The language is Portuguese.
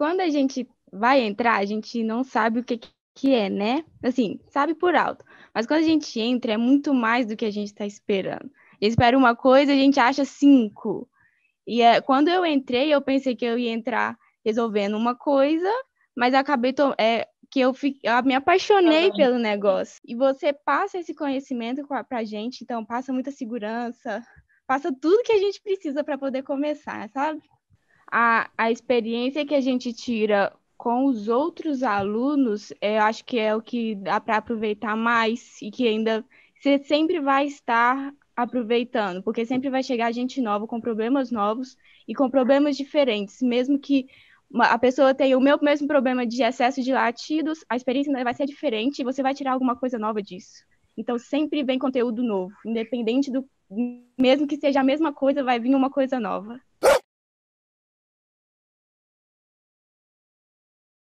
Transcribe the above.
quando a gente vai entrar, a gente não sabe o que, que é, né? Assim, sabe por alto. Mas quando a gente entra, é muito mais do que a gente está esperando. Espera uma coisa, a gente acha cinco. E é, quando eu entrei, eu pensei que eu ia entrar resolvendo uma coisa, mas acabei é, que eu, eu me apaixonei uhum. pelo negócio. E você passa esse conhecimento para a gente, então passa muita segurança, passa tudo que a gente precisa para poder começar, sabe? a, a experiência que a gente tira com os outros alunos, é, eu acho que é o que dá para aproveitar mais e que ainda você sempre vai estar aproveitando, porque sempre vai chegar gente nova com problemas novos e com problemas diferentes, mesmo que a pessoa tenha o meu mesmo problema de excesso de latidos, a experiência vai ser diferente e você vai tirar alguma coisa nova disso. Então sempre vem conteúdo novo, independente do mesmo que seja a mesma coisa, vai vir uma coisa nova.